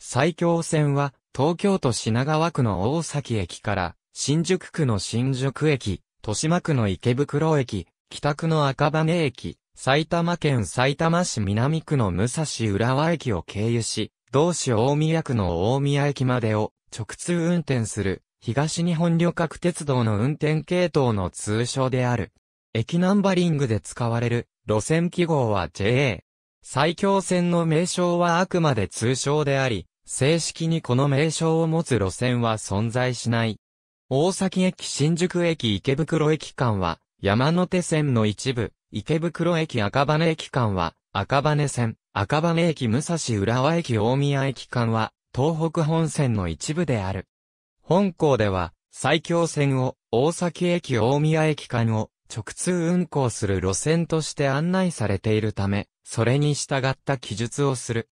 埼京線は、東京都品川区の大崎駅から、新宿区の新宿駅、豊島区の池袋駅、北区の赤羽駅、埼玉県埼玉市南区の武蔵浦和駅を経由し、同市大宮区の大宮駅までを直通運転する、東日本旅客鉄道の運転系統の通称である。駅ナンバリングで使われる路線記号は JA、最強線の名称はあくまで通称であり、正式にこの名称を持つ路線は存在しない。大崎駅新宿駅池袋駅間は、山手線の一部、池袋駅赤羽駅間は、赤羽線、赤羽駅武蔵浦和駅大宮駅間は、東北本線の一部である。本校では、最強線を、大崎駅大宮駅間を、直通運行する路線として案内されているため、それに従った記述をする。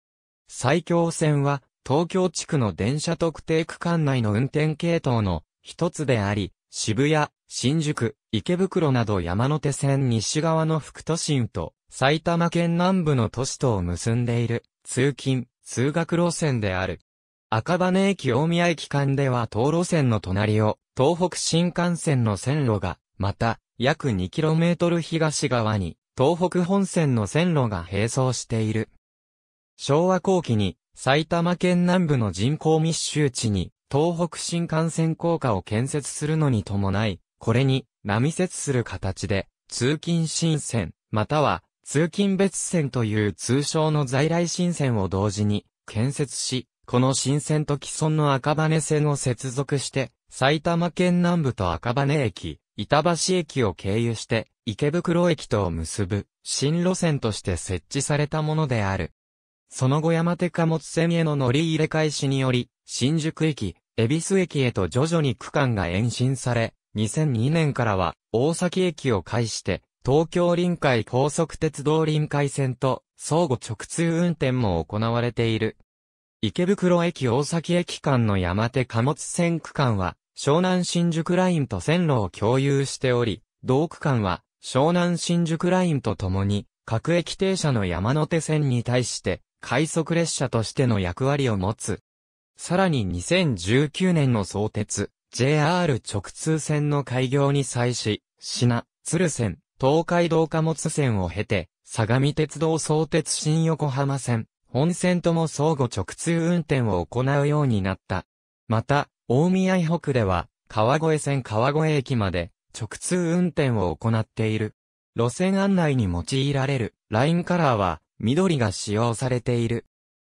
最強線は、東京地区の電車特定区間内の運転系統の一つであり、渋谷、新宿、池袋など山手線西側の副都心と埼玉県南部の都市とを結んでいる通勤、通学路線である。赤羽駅大宮駅間では東路線の隣を東北新幹線の線路が、また約 2km 東側に、東北本線の線路が並走している。昭和後期に、埼玉県南部の人口密集地に、東北新幹線高架を建設するのに伴い、これに、並接する形で、通勤新線、または、通勤別線という通称の在来新線を同時に、建設し、この新線と既存の赤羽線を接続して、埼玉県南部と赤羽駅、板橋駅を経由して池袋駅とを結ぶ新路線として設置されたものである。その後山手貨物線への乗り入れ開始により、新宿駅、恵比寿駅へと徐々に区間が延伸され、2002年からは大崎駅を介して、東京臨海高速鉄道臨海線と相互直通運転も行われている。池袋駅大崎駅間の山手貨物線区間は、湘南新宿ラインと線路を共有しており、同区間は湘南新宿ラインとともに各駅停車の山手線に対して快速列車としての役割を持つ。さらに2019年の相鉄、JR 直通線の開業に際し、品、鶴線、東海道貨物線を経て、相模鉄道相鉄新横浜線、本線とも相互直通運転を行うようになった。また、大宮以北では、川越線川越駅まで直通運転を行っている。路線案内に用いられるラインカラーは緑が使用されている。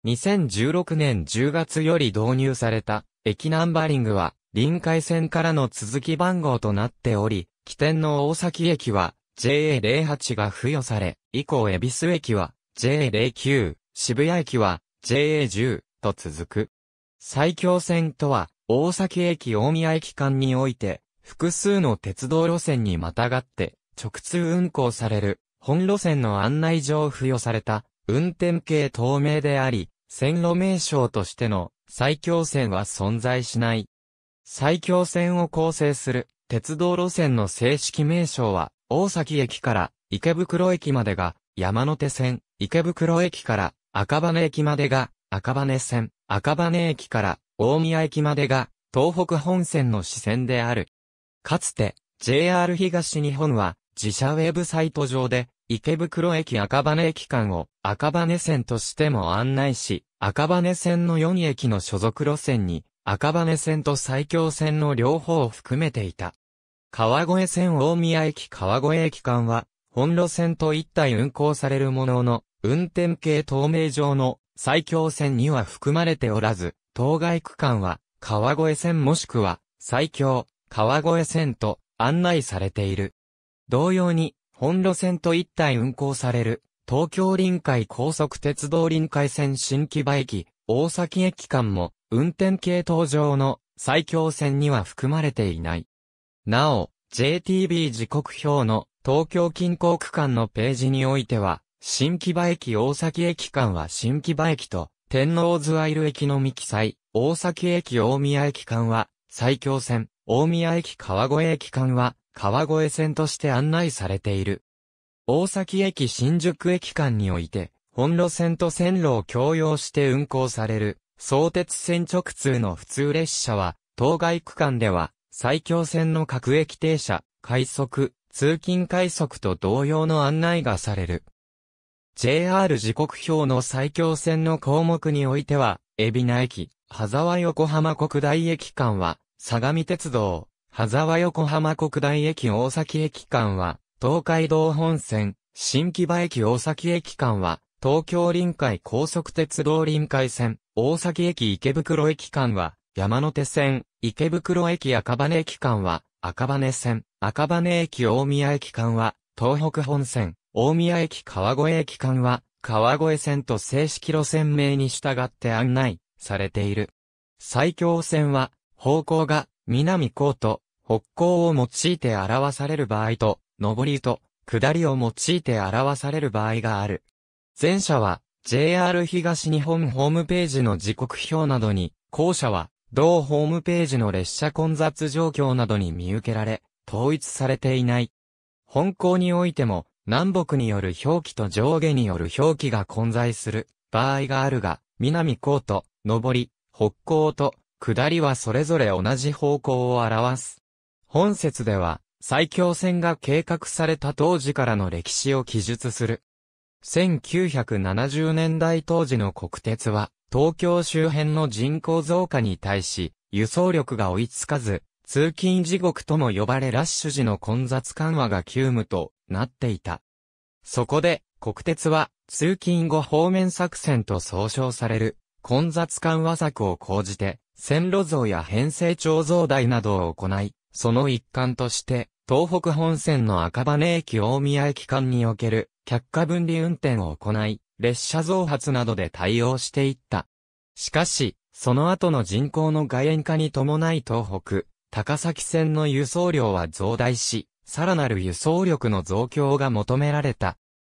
2016年10月より導入された駅ナンバリングは臨海線からの続き番号となっており、起点の大崎駅は JA08 が付与され、以降恵比寿駅は JA09、渋谷駅は JA10 と続く。最強線とは大崎駅大宮駅間において、複数の鉄道路線にまたがって、直通運行される、本路線の案内を付与された、運転系透明であり、線路名称としての最強線は存在しない。最強線を構成する鉄道路線の正式名称は、大崎駅から池袋駅までが山手線、池袋駅から赤羽駅までが赤羽線、赤羽駅から大宮駅までが東北本線の支線である。かつて JR 東日本は自社ウェブサイト上で池袋駅赤羽駅間を赤羽線としても案内し、赤羽線の4駅の所属路線に赤羽線と埼京線の両方を含めていた。川越線大宮駅川越駅間は本路線と一体運行されるものの運転系透明上の埼京線には含まれておらず、当該区間は、川越線もしくは、最強、川越線と案内されている。同様に、本路線と一体運行される、東京臨海高速鉄道臨海線新木場駅、大崎駅間も、運転系統上の最強線には含まれていない。なお、JTB 時刻表の東京近郊区間のページにおいては、新木場駅大崎駅間は新木場駅と天王洲アイル駅のみ記載、大崎駅大宮駅間は、埼京線、大宮駅川越駅間は、川越線として案内されている。大崎駅新宿駅間において、本路線と線路を共用して運行される、相鉄線直通の普通列車は、当該区間では、埼京線の各駅停車、快速、通勤快速と同様の案内がされる。JR 時刻表の最強線の項目においては、海老名駅、羽沢横浜国大駅間は、相模鉄道、羽沢横浜国大駅大崎駅間は、東海道本線、新木場駅大崎駅間は、東京臨海高速鉄道臨海線、大崎駅池袋駅間は、山手線、池袋駅赤羽駅間は、赤羽線、赤羽駅大宮駅間は、東北本線、大宮駅川越駅間は、川越線と正式路線名に従って案内されている。最強線は、方向が南高と北高を用いて表される場合と、上りと下りを用いて表される場合がある。前者は JR 東日本ホームページの時刻表などに、後者は同ホームページの列車混雑状況などに見受けられ、統一されていない。本校においても、南北による表記と上下による表記が混在する場合があるが、南高と上り、北高と下りはそれぞれ同じ方向を表す。本説では、最強線が計画された当時からの歴史を記述する。1970年代当時の国鉄は、東京周辺の人口増加に対し、輸送力が追いつかず、通勤地獄とも呼ばれラッシュ時の混雑緩和が急務となっていた。そこで、国鉄は、通勤後方面作戦と総称される、混雑緩和策を講じて、線路像や編成長増台などを行い、その一環として、東北本線の赤羽駅大宮駅間における、却下分離運転を行い、列車増発などで対応していった。しかし、その後の人口の外縁化に伴い東北、高崎線の輸送量は増大し、さらなる輸送力の増強が求められた。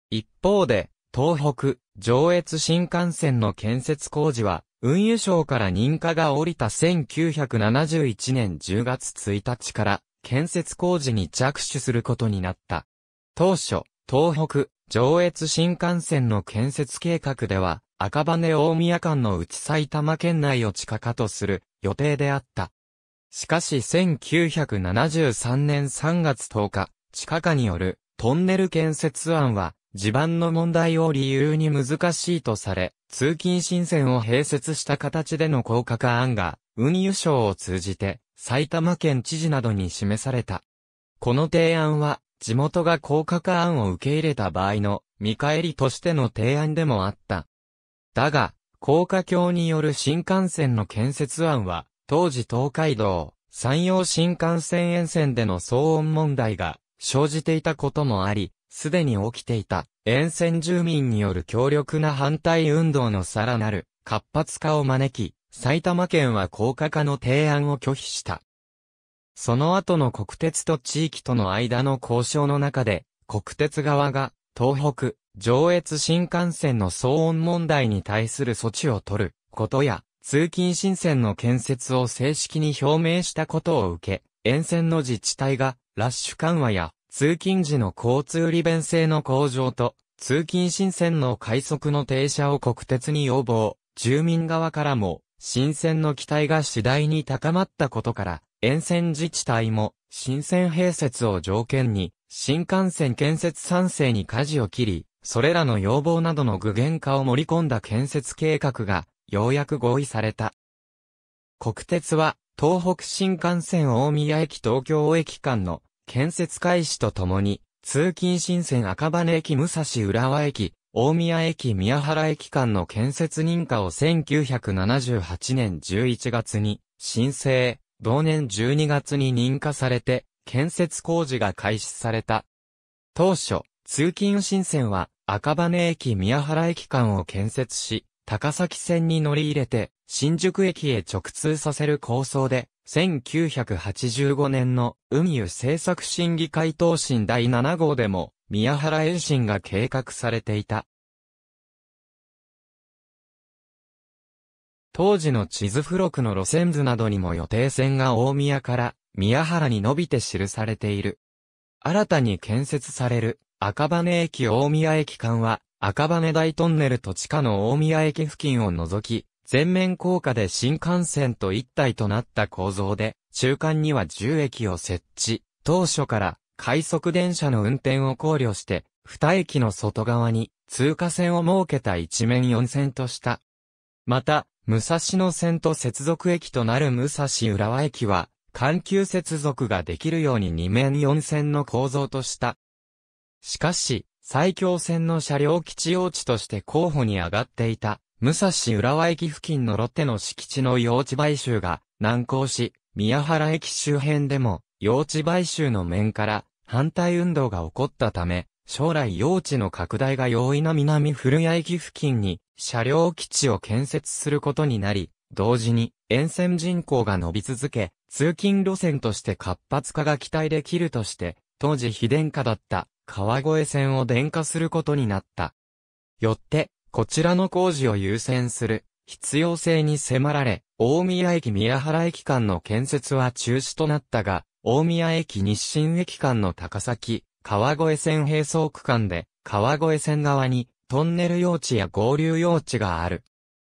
一方で、東北、上越新幹線の建設工事は、運輸省から認可が下りた1971年10月1日から、建設工事に着手することになった。当初、東北、上越新幹線の建設計画では、赤羽大宮間の内埼玉県内を地下化とする予定であった。しかし1973年3月10日、地下化によるトンネル建設案は、地盤の問題を理由に難しいとされ、通勤新線を併設した形での高架化案が、運輸省を通じて、埼玉県知事などに示された。この提案は、地元が高架化案を受け入れた場合の、見返りとしての提案でもあった。だが、高架橋による新幹線の建設案は、当時東海道、山陽新幹線沿線での騒音問題が生じていたこともあり、すでに起きていた沿線住民による強力な反対運動のさらなる活発化を招き、埼玉県は高架化の提案を拒否した。その後の国鉄と地域との間の交渉の中で、国鉄側が東北、上越新幹線の騒音問題に対する措置を取ることや、通勤新線の建設を正式に表明したことを受け、沿線の自治体がラッシュ緩和や通勤時の交通利便性の向上と通勤新線の快速の停車を国鉄に要望、住民側からも新線の期待が次第に高まったことから、沿線自治体も新線併設を条件に新幹線建設賛成に舵を切り、それらの要望などの具現化を盛り込んだ建設計画がようやく合意された。国鉄は、東北新幹線大宮駅東京駅間の建設開始とともに、通勤新線赤羽駅武蔵浦和駅、大宮駅宮原駅間の建設認可を1978年11月に申請、同年12月に認可されて、建設工事が開始された。当初、通勤新線は赤羽駅宮原駅間を建設し、高崎線に乗り入れて、新宿駅へ直通させる構想で、1985年の海湯政策審議会答申第7号でも、宮原延伸が計画されていた。当時の地図付録の路線図などにも予定線が大宮から宮原に伸びて記されている。新たに建設される赤羽駅大宮駅間は赤羽台トンネルと地下の大宮駅付近を除き、全面高架で新幹線と一体となった構造で、中間には10駅を設置。当初から快速電車の運転を考慮して、二駅の外側に通過線を設けた一面四線とした。また、武蔵野線と接続駅となる武蔵浦和駅は、環球接続ができるように二面四線の構造とした。しかし、最強線の車両基地用地として候補に上がっていた、武蔵浦和駅付近のロッテの敷地の用地買収が難航し、宮原駅周辺でも、用地買収の面から反対運動が起こったため、将来用地の拡大が容易な南古谷駅付近に車両基地を建設することになり、同時に沿線人口が伸び続け、通勤路線として活発化が期待できるとして、当時非電化だった川越線を電化することになった。よって、こちらの工事を優先する必要性に迫られ、大宮駅宮原駅間の建設は中止となったが、大宮駅日清駅間の高崎、川越線並走区間で、川越線側にトンネル用地や合流用地がある。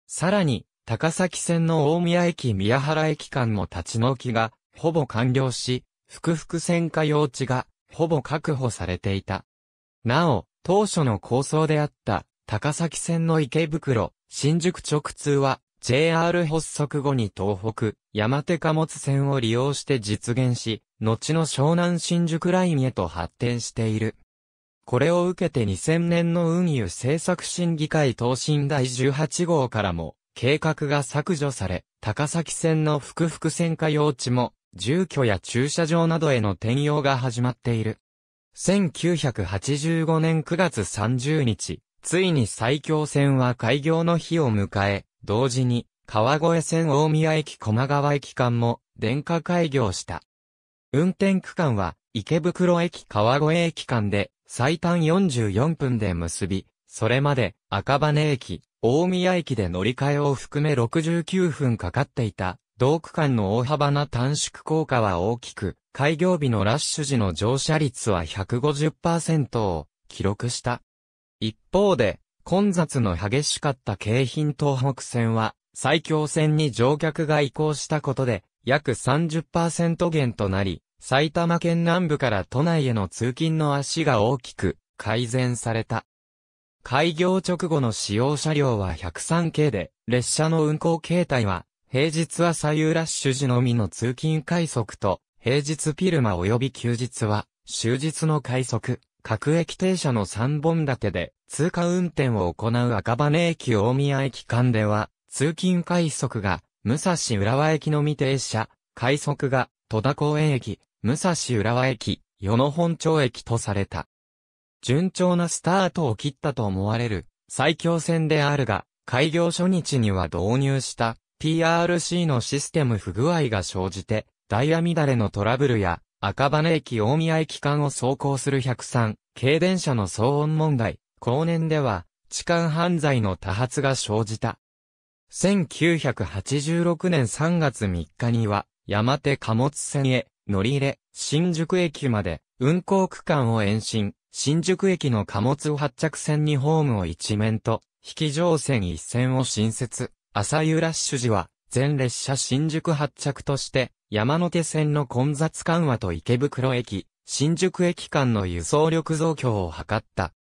さらに、高崎線の大宮駅宮原駅間も立ち退きが、ほぼ完了し、複々線下用地がほぼ確保されていた。なお、当初の構想であった高崎線の池袋、新宿直通は JR 発足後に東北、山手貨物線を利用して実現し、後の湘南新宿ラインへと発展している。これを受けて2000年の運輸政策審議会答申第18号からも、計画が削除され、高崎線の福々線化用地も住居や駐車場などへの転用が始まっている。1985年9月30日、ついに埼京線は開業の日を迎え、同時に、川越線大宮駅駒川駅間も、電化開業した。運転区間は、池袋駅川越駅間で、最短44分で結び、それまで、赤羽駅、大宮駅で乗り換えを含め69分かかっていた、同区間の大幅な短縮効果は大きく、開業日のラッシュ時の乗車率は150%を記録した。一方で、混雑の激しかった京浜東北線は、最強線に乗客が移行したことで、約30%減となり、埼玉県南部から都内への通勤の足が大きく改善された。開業直後の使用車両は103系で、列車の運行形態は平日は左右ラッシュ時のみの通勤快速と、平日ルマ及び休日は、終日の快速、各駅停車の3本立てで、通過運転を行う赤羽駅大宮駅間では、通勤快速が、武蔵浦和駅の未停車、快速が、戸田公園駅、武蔵浦和駅、与野本町駅とされた。順調なスタートを切ったと思われる、最強線であるが、開業初日には導入した、PRC のシステム不具合が生じて、ダイヤ乱れのトラブルや、赤羽駅大宮駅間を走行する103、軽電車の騒音問題、後年では、痴漢犯罪の多発が生じた。1986年3月3日には、山手貨物線へ、乗り入れ、新宿駅まで、運行区間を延伸、新宿駅の貨物発着線にホームを一面と、引き乗線一線を新設。朝夕ラッシュ時は、全列車新宿発着として、山手線の混雑緩和と池袋駅、新宿駅間の輸送力増強を図った。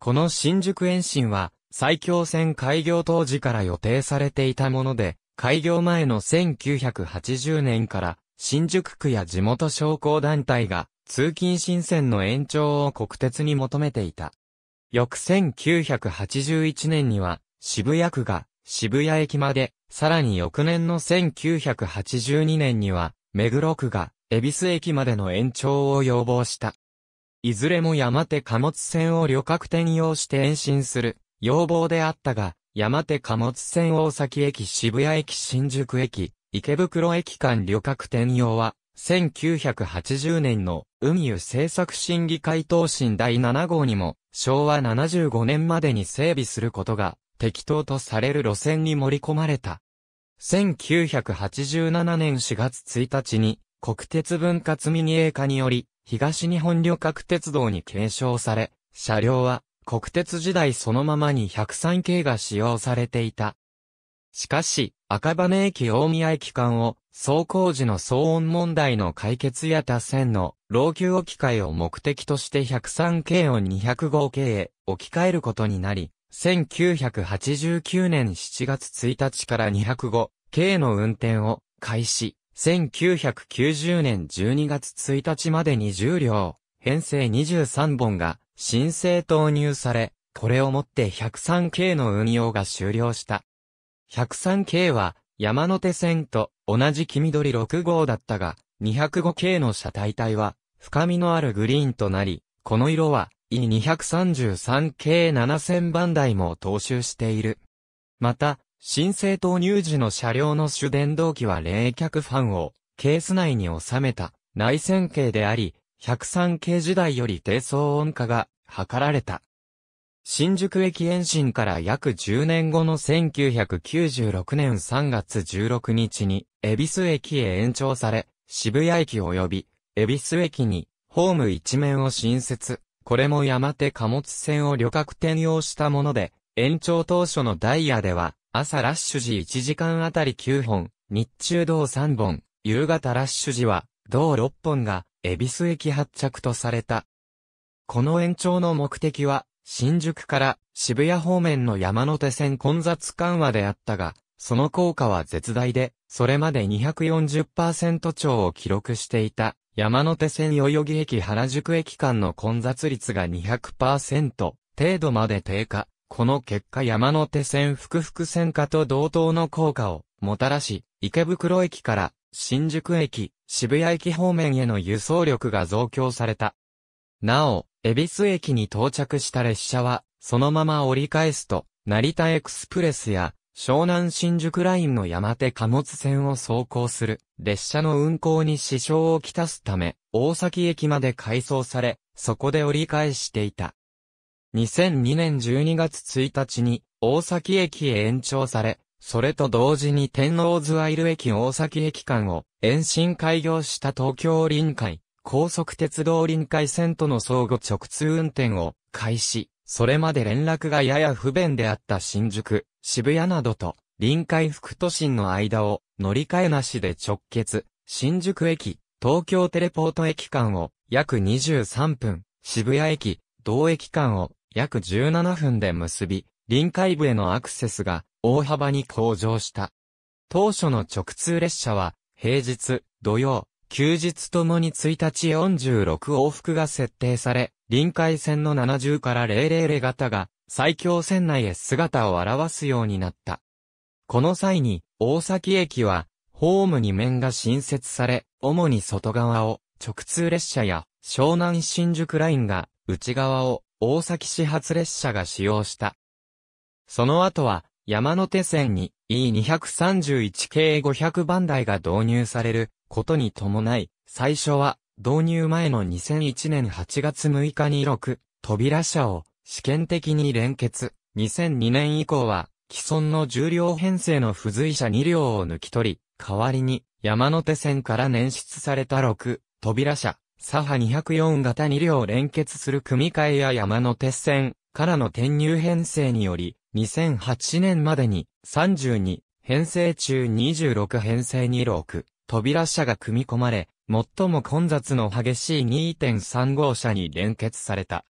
この新宿延伸は、最強線開業当時から予定されていたもので、開業前の1980年から、新宿区や地元商工団体が、通勤新線の延長を国鉄に求めていた。翌1981年には、渋谷区が渋谷駅まで、さらに翌年の1982年には、目黒区が、恵比寿駅までの延長を要望した。いずれも山手貨物線を旅客転用して延伸する要望であったが、山手貨物線大崎駅渋谷駅新宿駅、池袋駅間旅客転用は、1980年の海湯政策審議会答申第7号にも、昭和75年までに整備することが適当とされる路線に盛り込まれた。1987年4月1日に国鉄分割民営化により東日本旅客鉄道に継承され、車両は国鉄時代そのままに103系が使用されていた。しかし、赤羽駅大宮駅間を走行時の騒音問題の解決や他線の老朽置き換えを目的として103系を205系へ置き換えることになり、1989年7月1日から205、K の運転を開始。1990年12月1日まで20両、編成23本が申請投入され、これをもって 103K の運用が終了した。103K は山手線と同じ黄緑6号だったが、205K の車体体は深みのあるグリーンとなり、この色は E233 k 7000番台も踏襲している。また、新生投入時の車両の主電動機は冷却ファンをケース内に収めた内線系であり、103系時代より低騒音化が図られた。新宿駅延伸から約10年後の1996年3月16日に、恵比寿駅へ延長され、渋谷駅及び、恵比寿駅に、ホーム一面を新設。これも山手貨物船を旅客転用したもので、延長当初のダイヤでは、朝ラッシュ時1時間あたり9本、日中道3本、夕方ラッシュ時は、同6本が、恵比寿駅発着とされた。この延長の目的は、新宿から渋谷方面の山手線混雑緩和であったが、その効果は絶大で、それまで240%超を記録していた。山手線代々木駅原宿駅間の混雑率が200%程度まで低下。この結果山手線複々線化と同等の効果をもたらし、池袋駅から新宿駅、渋谷駅方面への輸送力が増強された。なお、恵比寿駅に到着した列車は、そのまま折り返すと、成田エクスプレスや湘南新宿ラインの山手貨物線を走行する列車の運行に支障をきたすため、大崎駅まで改装され、そこで折り返していた。2002年12月1日に大崎駅へ延長され、それと同時に天王洲アイル駅大崎駅間を延伸開業した東京臨海、高速鉄道臨海線との相互直通運転を開始、それまで連絡がやや不便であった新宿、渋谷などと臨海副都心の間を乗り換えなしで直結、新宿駅、東京テレポート駅間を約23分、渋谷駅、同駅間を約17分で結び、臨海部へのアクセスが大幅に向上した。当初の直通列車は平日、土曜、休日ともに1日46往復が設定され、臨海線の70から000型が最強線内へ姿を現すようになった。この際に、大崎駅は、ホームに面が新設され、主に外側を直通列車や湘南新宿ラインが内側を大崎始発列車が使用した。その後は山手線に E231 系500番台が導入されることに伴い、最初は導入前の2001年8月6日に6扉車を試験的に連結。2002年以降は、既存の重量編成の付随車2両を抜き取り、代わりに山手線から捻出された6扉車、左派204型2両連結する組み替えや山手線からの転入編成により、2008年までに32編成中26編成に6扉車が組み込まれ、最も混雑の激しい2.3号車に連結された。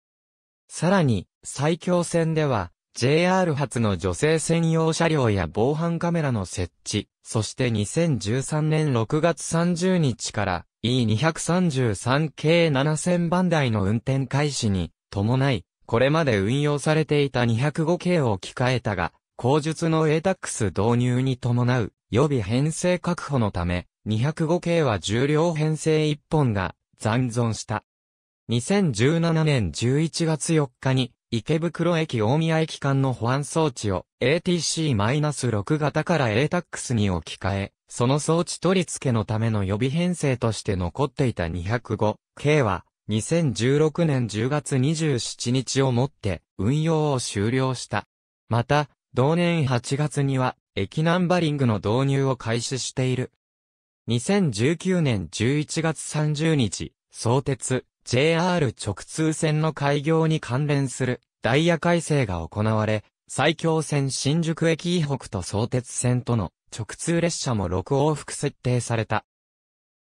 さらに、最強線では、JR 発の女性専用車両や防犯カメラの設置、そして2013年6月30日から E233 系7000番台の運転開始に伴い、これまで運用されていた205系を置き換えたが、後述の ATAX 導入に伴う予備編成確保のため、205系は重量編成1本が残存した。2017年11月4日に、池袋駅大宮駅間の保安装置を ATC-6 型から ATAX に置き換え、その装置取り付けのための予備編成として残っていた 205K は、2016年10月27日をもって運用を終了した。また、同年8月には駅ナンバリングの導入を開始している。2019年11月30日、相鉄、JR 直通線の開業に関連するダイヤ改正が行われ、埼京線新宿駅以北と相鉄線との直通列車も6往復設定された。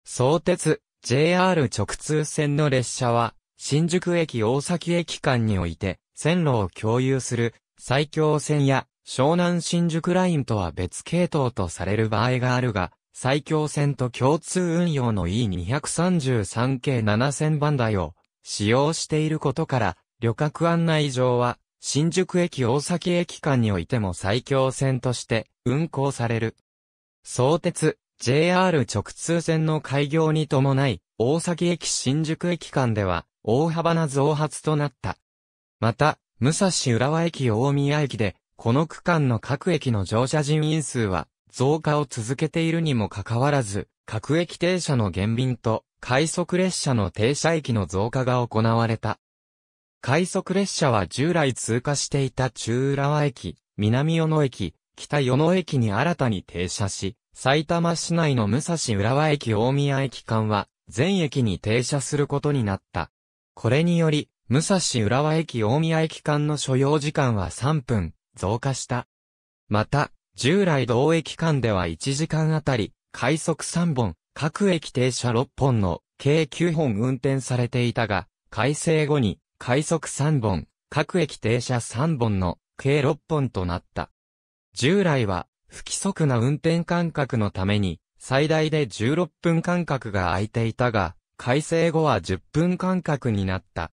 相鉄 JR 直通線の列車は、新宿駅大崎駅間において線路を共有する埼京線や湘南新宿ラインとは別系統とされる場合があるが、最強線と共通運用の E233 k 7000番台を使用していることから、旅客案内上は新宿駅大崎駅間においても最強線として運行される。相鉄、JR 直通線の開業に伴い、大崎駅新宿駅間では大幅な増発となった。また、武蔵浦和駅大宮駅で、この区間の各駅の乗車人員数は増加を続けているにもかかわらず、各駅停車の減便と、快速列車の停車駅の増加が行われた。快速列車は従来通過していた中浦和駅、南与野駅、北与野駅に新たに停車し、埼玉市内の武蔵浦和駅大宮駅間は、全駅に停車することになった。これにより、武蔵浦和駅大宮駅間の所要時間は3分、増加した。また、従来同駅間では1時間あたり、快速3本、各駅停車6本の計9本運転されていたが、改正後に快速3本、各駅停車3本の計6本となった。従来は不規則な運転間隔のために最大で16分間隔が空いていたが、改正後は10分間隔になった。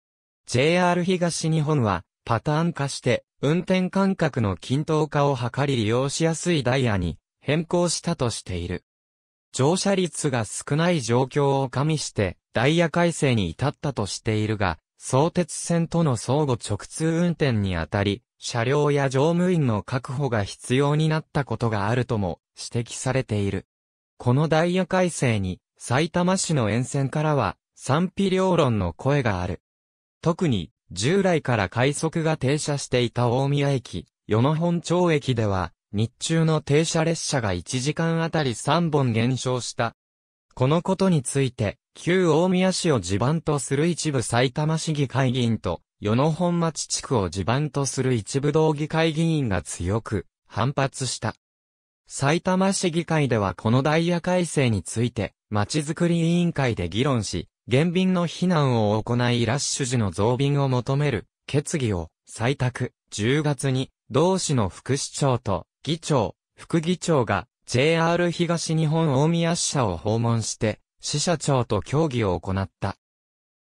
JR 東日本はパターン化して運転間隔の均等化を図り利用しやすいダイヤに変更したとしている。乗車率が少ない状況を加味してダイヤ改正に至ったとしているが、相鉄線との相互直通運転にあたり、車両や乗務員の確保が必要になったことがあるとも指摘されている。このダイヤ改正に、埼玉市の沿線からは賛否両論の声がある。特に、従来から快速が停車していた大宮駅、与野本町駅では、日中の停車列車が1時間あたり3本減少した。このことについて、旧大宮市を地盤とする一部埼玉市議会議員と、与野本町地区を地盤とする一部道議会議員が強く反発した。埼玉市議会ではこのダイヤ改正について、まちづくり委員会で議論し、減便の避難を行いラッシュ時の増便を求める決議を採択、10月に同市の副市長と議長、副議長が JR 東日本大宮支社を訪問して支社長と協議を行った。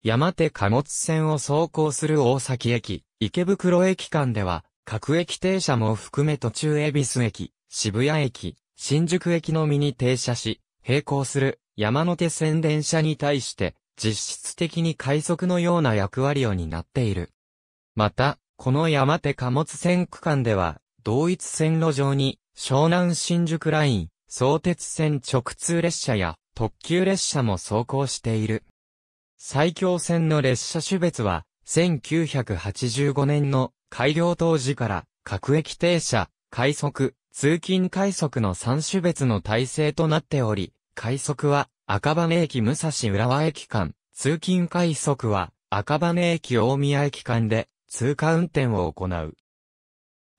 山手貨物線を走行する大崎駅、池袋駅間では各駅停車も含め途中恵比寿駅、渋谷駅、新宿駅のみに停車し、並行する山手線電車に対して実質的に快速のような役割を担っている。また、この山手貨物線区間では、同一線路上に、湘南新宿ライン、相鉄線直通列車や特急列車も走行している。埼京線の列車種別は、1985年の開業当時から、各駅停車、快速、通勤快速の3種別の体制となっており、快速は赤羽駅武蔵浦和駅間、通勤快速は、赤羽駅大宮駅間で、通過運転を行う。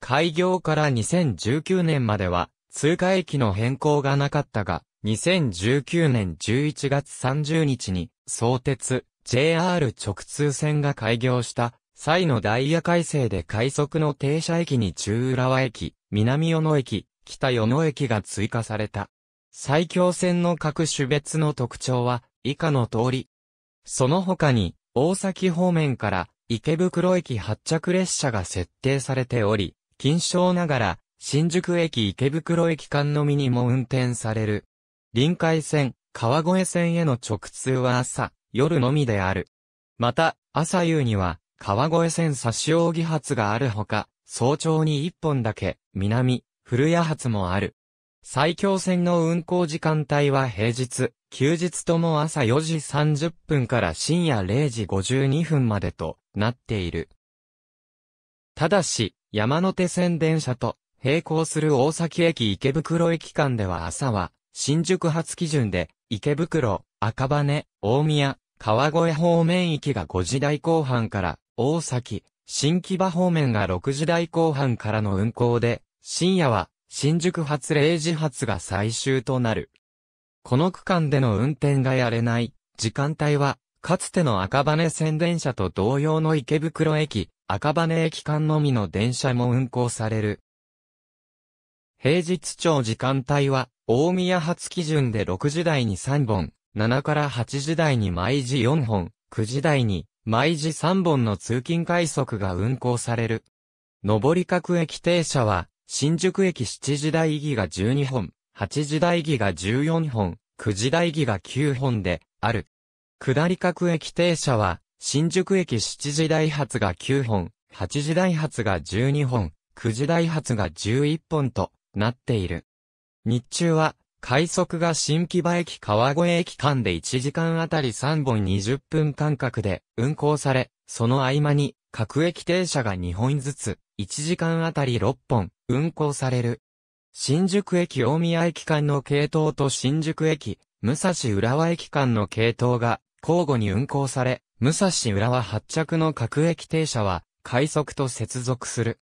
開業から2019年までは、通過駅の変更がなかったが、2019年11月30日に、相鉄、JR 直通線が開業した際のダイヤ改正で快速の停車駅に中浦和駅、南与野駅、北与野駅が追加された。最強戦の各種別の特徴は、以下の通り。その他に、大崎方面から池袋駅発着列車が設定されており、近賞ながら、新宿駅池袋駅間のみにも運転される。臨海線、川越線への直通は朝、夜のみである。また、朝夕には、川越線差し扇発があるほか、早朝に一本だけ、南、古谷発もある。埼京線の運行時間帯は平日、休日とも朝4時30分から深夜0時52分までとなっている。ただし、山手線電車と並行する大崎駅池袋駅間では朝は、新宿発基準で、池袋、赤羽、大宮、川越方面行きが5時台後半から、大崎、新木場方面が6時台後半からの運行で、深夜は新宿発0時発が最終となる。この区間での運転がやれない時間帯は、かつての赤羽線電車と同様の池袋駅、赤羽駅間のみの電車も運行される。平日朝時間帯は、大宮発基準で6時台に3本、7から8時台に毎時4本、9時台に毎時3本の通勤快速が運行される。上り各駅停車は、新宿駅7時台儀が12本、8時台儀が14本、9時台儀が9本で、ある。下り各駅停車は、新宿駅7時台発が9本、8時台発が12本、9時台発が11本となっている。日中は、快速が新木場駅川越駅間で1時間あたり3本20分間隔で運行され、その合間に各駅停車が2本ずつ、1時間あたり6本、運行される。新宿駅大宮駅間の系統と新宿駅、武蔵浦和駅間の系統が交互に運行され、武蔵浦和発着の各駅停車は快速と接続する。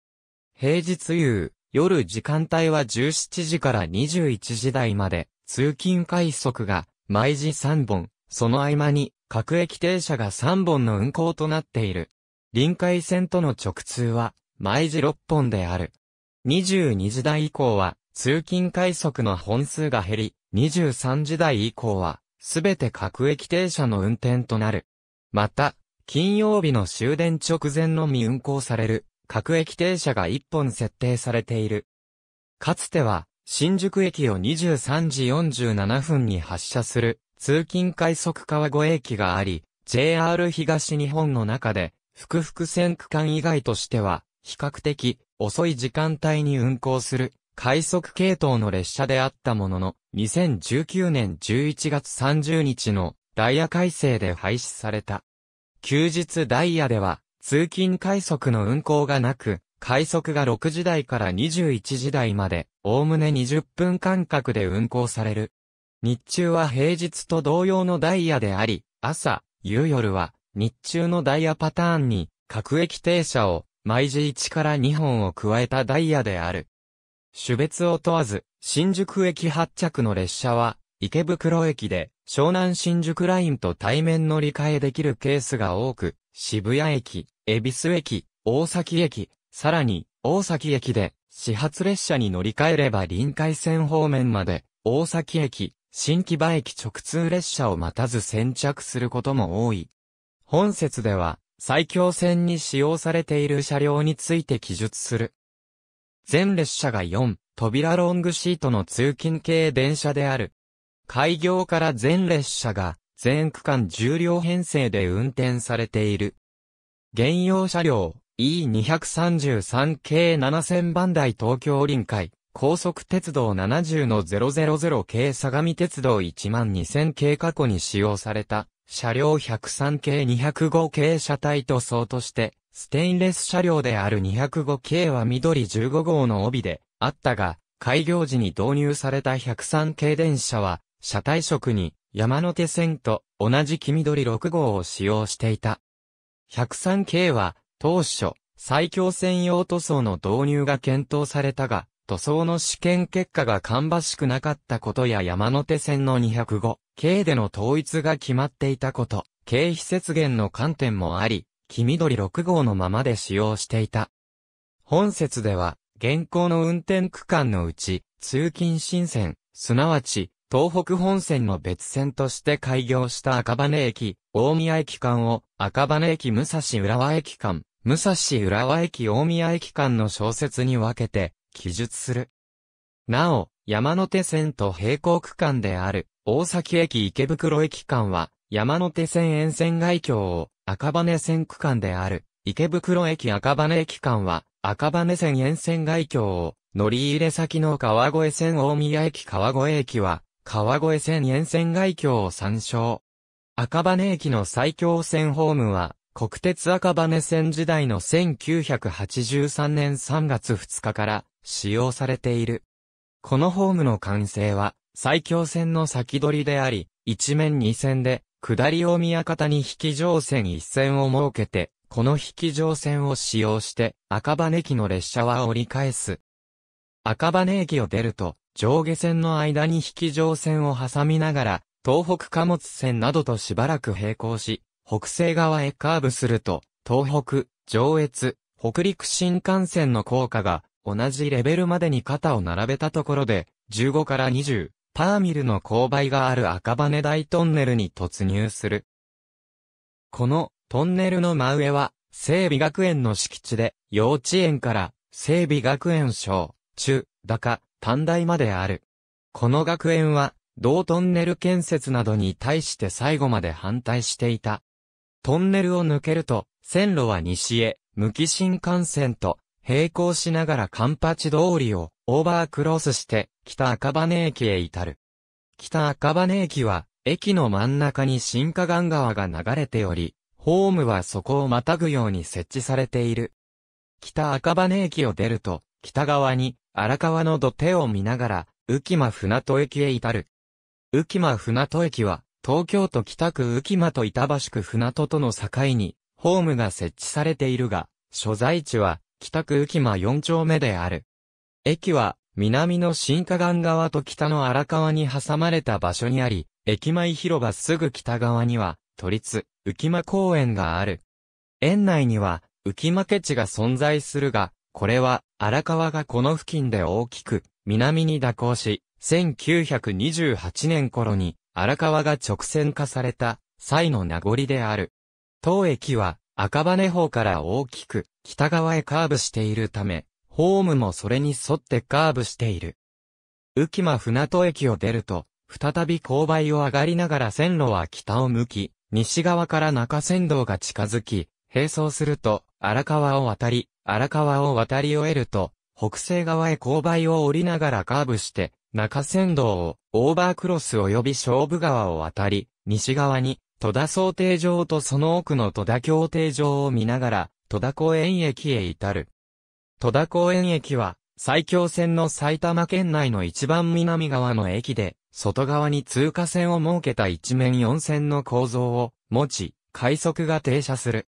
平日夕、夜時間帯は17時から21時台まで、通勤快速が毎時3本、その合間に各駅停車が3本の運行となっている。臨海線との直通は毎時6本である。22時代以降は、通勤快速の本数が減り、23時代以降は、すべて各駅停車の運転となる。また、金曜日の終電直前のみ運行される、各駅停車が1本設定されている。かつては、新宿駅を23時47分に発車する、通勤快速川越駅があり、JR 東日本の中で、福々線区間以外としては、比較的、遅い時間帯に運行する快速系統の列車であったものの、2019年11月30日のダイヤ改正で廃止された。休日ダイヤでは、通勤快速の運行がなく、快速が6時台から21時台まで、おおむね20分間隔で運行される。日中は平日と同様のダイヤであり、朝、夕夜は、日中のダイヤパターンに、各駅停車を毎時1から2本を加えたダイヤである。種別を問わず、新宿駅発着の列車は、池袋駅で、湘南新宿ラインと対面乗り換えできるケースが多く、渋谷駅、恵比寿駅、大崎駅、さらに、大崎駅で、始発列車に乗り換えれば臨海線方面まで、大崎駅、新木場駅直通列車を待たず先着することも多い。本節では、最強線に使用されている車両について記述する。全列車が4、扉ロングシートの通勤系電車である。開業から全列車が全区間重量編成で運転されている。現用車両 E233 系7000番台東京臨海高速鉄道70の000系相模鉄道12000系過去に使用された車両103系205系車体塗装として、ステインレス車両である205系は緑15号の帯であったが、開業時に導入された103系電車は、車体色に山手線と同じ黄緑6号を使用していた。103系は、当初、最強専用塗装の導入が検討されたが、塗装の試験結果が芳しくなかったことや山手線の205 K での統一が決まっていたこと、経費節減の観点もあり、黄緑6号のままで使用していた。本説では、現行の運転区間のうち、通勤新線、すなわち、東北本線の別線として開業した赤羽駅、大宮駅間を赤羽駅武蔵浦和駅間、武蔵浦和駅大宮駅間の小説に分けて記述する。なお、山手線と並行区間である、大崎駅池袋駅間は、山手線沿線外橋を、赤羽線区間である、池袋駅赤羽駅間は、赤羽線沿線外橋を、乗り入れ先の川越線大宮駅川越駅は、川越線沿線外橋を参照。赤羽駅の最強線ホームは、国鉄赤羽線時代の1983年3月2日から使用されている。このホームの完成は、埼京線の先取りであり、一面二線で、下り大宮方に引き乗線一線を設けて、この引き乗線を使用して、赤羽駅の列車は折り返す。赤羽駅を出ると、上下線の間に引き乗線を挟みながら、東北貨物線などとしばらく並行し、北西側へカーブすると、東北、上越、北陸新幹線の効果が同じレベルまでに肩を並べたところで、15から20、パーミルの勾配がある赤羽大トンネルに突入する。このトンネルの真上は、整備学園の敷地で、幼稚園から整備学園小、中、高、短大まである。この学園は、同トンネル建設などに対して最後まで反対していた。トンネルを抜けると、線路は西へ、無機新幹線と並行しながらカンパチ通りをオーバークロスして北赤羽駅へ至る。北赤羽駅は駅の真ん中に新河岸川が流れており、ホームはそこをまたぐように設置されている。北赤羽駅を出ると、北側に荒川の土手を見ながら、浮間船戸駅へ至る。浮間船戸駅は、東京都北区浮間と板橋区船戸との境に、ホームが設置されているが、所在地は、北区浮間4丁目である。駅は、南の新河岸側と北の荒川に挟まれた場所にあり、駅前広場すぐ北側には、都立、浮間公園がある。園内には、浮間家地が存在するが、これは、荒川がこの付近で大きく、南に蛇行し、1928年頃に、荒川が直線化された、際の名残である。当駅は、赤羽方から大きく、北側へカーブしているため、ホームもそれに沿ってカーブしている。浮間船戸駅を出ると、再び勾配を上がりながら線路は北を向き、西側から中線道が近づき、並走すると、荒川を渡り、荒川を渡り終えると、北西側へ勾配を降りながらカーブして、中線道を、オーバークロス及び勝負川を渡り、西側に、戸田想定場とその奥の戸田協定場を見ながら、戸田公園駅へ至る。戸田公園駅は、埼京線の埼玉県内の一番南側の駅で、外側に通過線を設けた一面四線の構造を持ち、快速が停車する。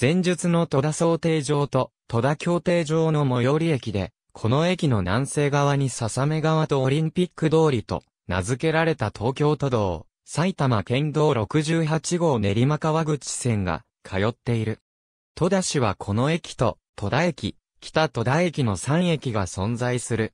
前述の戸田想定場と戸田協定場の最寄り駅で、この駅の南西側に笹目川とオリンピック通りと名付けられた東京都道、埼玉県道68号練馬川口線が通っている。戸田市はこの駅と、戸田駅、北戸田駅の3駅が存在する。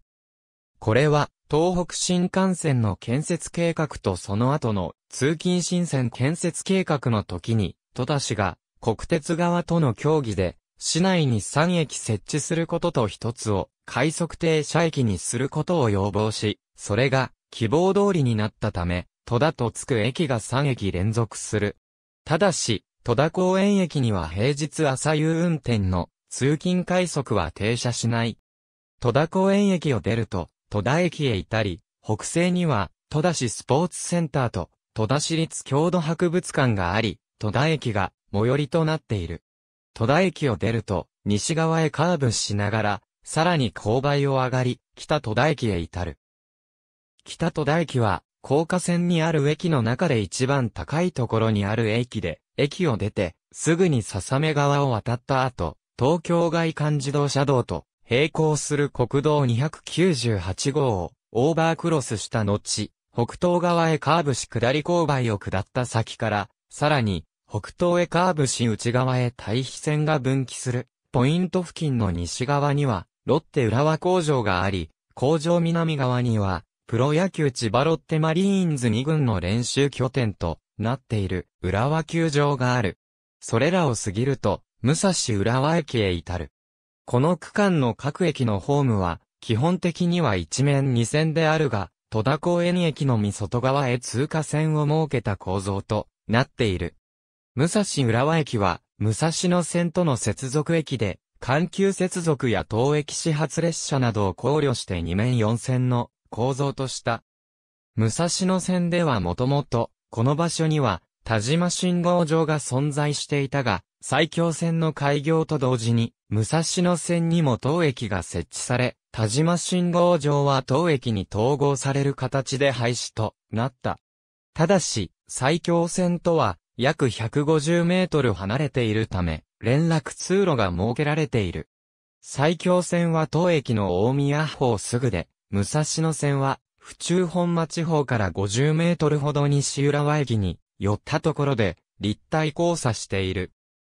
これは、東北新幹線の建設計画とその後の通勤新線建設計画の時に、戸田市が国鉄側との協議で、市内に3駅設置することと一つを快速停車駅にすることを要望し、それが希望通りになったため、戸田とつく駅が3駅連続する。ただし、戸田公園駅には平日朝夕運転の通勤快速は停車しない。戸田公園駅を出ると、戸田駅へ至り、北西には、戸田市スポーツセンターと、戸田市立郷土博物館があり、戸田駅が最寄りとなっている。戸田駅を出ると、西側へカーブしながら、さらに勾配を上がり、北戸田駅へ至る。北戸田駅は、高架線にある駅の中で一番高いところにある駅で、駅を出て、すぐに笹目川を渡った後、東京外環自動車道と並行する国道298号をオーバークロスした後、北東側へカーブし下り勾配を下った先から、さらに北東へカーブし内側へ対比線が分岐するポイント付近の西側にはロッテ浦和工場があり、工場南側にはプロ野球千葉ロッテマリーンズ2軍の練習拠点となっている浦和球場がある。それらを過ぎると、武蔵浦和駅へ至る。この区間の各駅のホームは、基本的には一面二線であるが、戸田公園駅のみ外側へ通過線を設けた構造となっている。武蔵浦和駅は、武蔵野線との接続駅で、環球接続や東駅始発列車などを考慮して二面四線の構造とした。武蔵野線ではもともとこの場所には、田島信号場が存在していたが、埼京線の開業と同時に、武蔵野線にも当駅が設置され、田島信号場は当駅に統合される形で廃止となった。ただし、埼京線とは約150メートル離れているため、連絡通路が設けられている。埼京線は当駅の大宮方すぐで、武蔵野線は府中本町方から50メートルほど西浦和駅に寄ったところで立体交差している。